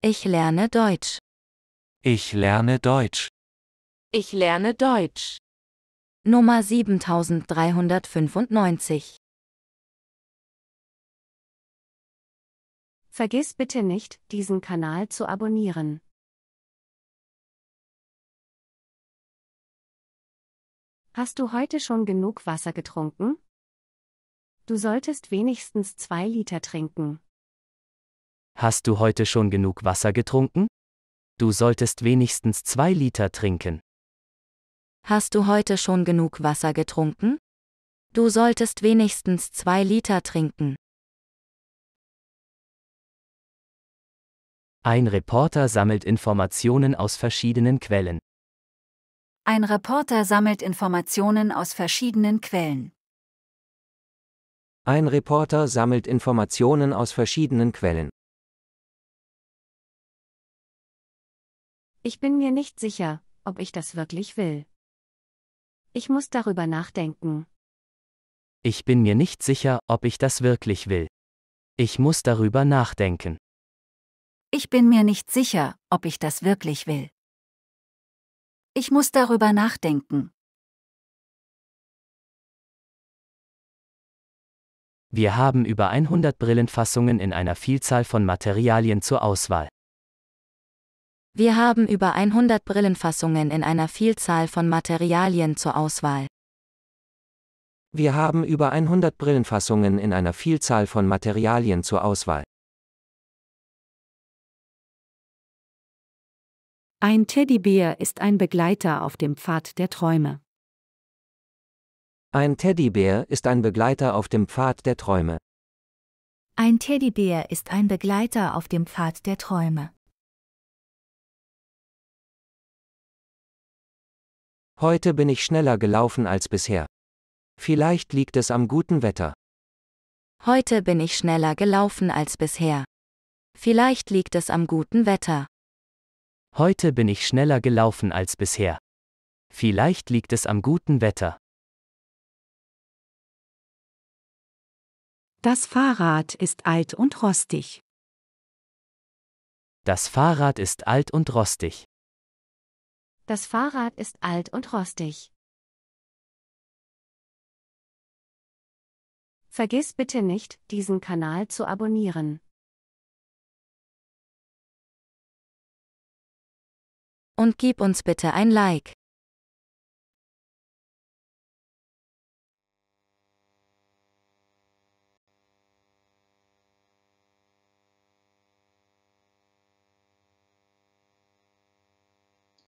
Ich lerne Deutsch. Ich lerne Deutsch. Ich lerne Deutsch. Nummer 7395. Vergiss bitte nicht, diesen Kanal zu abonnieren. Hast du heute schon genug Wasser getrunken? Du solltest wenigstens zwei Liter trinken. Hast du heute schon genug Wasser getrunken? Du solltest wenigstens zwei Liter trinken. Hast du heute schon genug Wasser getrunken? Du solltest wenigstens zwei Liter trinken. Ein Reporter sammelt Informationen aus verschiedenen Quellen. Ein Reporter sammelt Informationen aus verschiedenen Quellen. Ein Reporter sammelt Informationen aus verschiedenen Quellen. Ich bin mir nicht sicher, ob ich das wirklich will. Ich muss darüber nachdenken. Ich bin mir nicht sicher, ob ich das wirklich will. Ich muss darüber nachdenken. Ich bin mir nicht sicher, ob ich das wirklich will. Ich muss darüber nachdenken. Wir haben über 100 Brillenfassungen in einer Vielzahl von Materialien zur Auswahl. Wir haben über 100 Brillenfassungen in einer Vielzahl von Materialien zur Auswahl. Wir haben über 100 Brillenfassungen in einer Vielzahl von Materialien zur Auswahl. Ein Teddybär ist ein Begleiter auf dem Pfad der Träume. Ein Teddybär ist ein Begleiter auf dem Pfad der Träume. Ein Teddybär ist ein Begleiter auf dem Pfad der Träume. Heute bin ich schneller gelaufen als bisher. Vielleicht liegt es am guten Wetter. Heute bin ich schneller gelaufen als bisher. Vielleicht liegt es am guten Wetter. Heute bin ich schneller gelaufen als bisher. Vielleicht liegt es am guten Wetter. Das Fahrrad ist alt und rostig. Das Fahrrad ist alt und rostig. Das Fahrrad ist alt und rostig. Vergiss bitte nicht, diesen Kanal zu abonnieren. Und gib uns bitte ein Like.